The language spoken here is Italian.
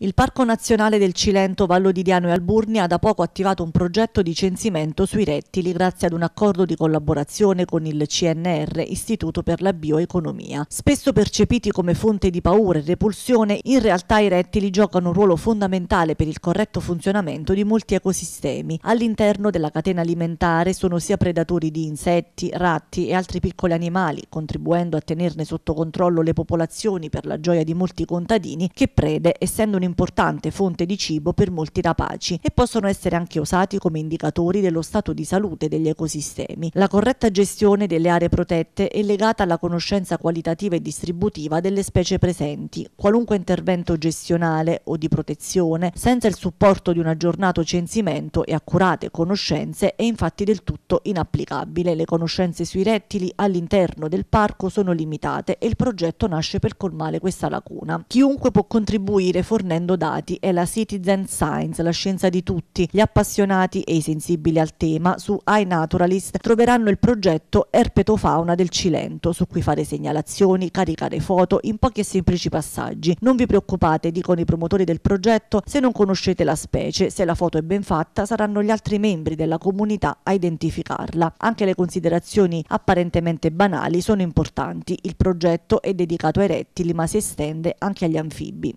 Il Parco Nazionale del Cilento, Vallo di Diano e Alburnia ha da poco attivato un progetto di censimento sui rettili grazie ad un accordo di collaborazione con il CNR, Istituto per la Bioeconomia. Spesso percepiti come fonte di paura e repulsione, in realtà i rettili giocano un ruolo fondamentale per il corretto funzionamento di molti ecosistemi. All'interno della catena alimentare sono sia predatori di insetti, ratti e altri piccoli animali, contribuendo a tenerne sotto controllo le popolazioni per la gioia di molti contadini, che prede, essendo un un'importante fonte di cibo per molti rapaci e possono essere anche usati come indicatori dello stato di salute degli ecosistemi. La corretta gestione delle aree protette è legata alla conoscenza qualitativa e distributiva delle specie presenti. Qualunque intervento gestionale o di protezione, senza il supporto di un aggiornato censimento e accurate conoscenze, è infatti del tutto inapplicabile. Le conoscenze sui rettili all'interno del parco sono limitate e il progetto nasce per colmare questa lacuna. Chiunque può contribuire fornendo raccogliendo dati è la Citizen Science, la scienza di tutti. Gli appassionati e i sensibili al tema su iNaturalist troveranno il progetto Erpetofauna del Cilento, su cui fare segnalazioni, caricare foto in pochi e semplici passaggi. Non vi preoccupate, dicono i promotori del progetto, se non conoscete la specie, se la foto è ben fatta, saranno gli altri membri della comunità a identificarla. Anche le considerazioni apparentemente banali sono importanti. Il progetto è dedicato ai rettili, ma si estende anche agli anfibi.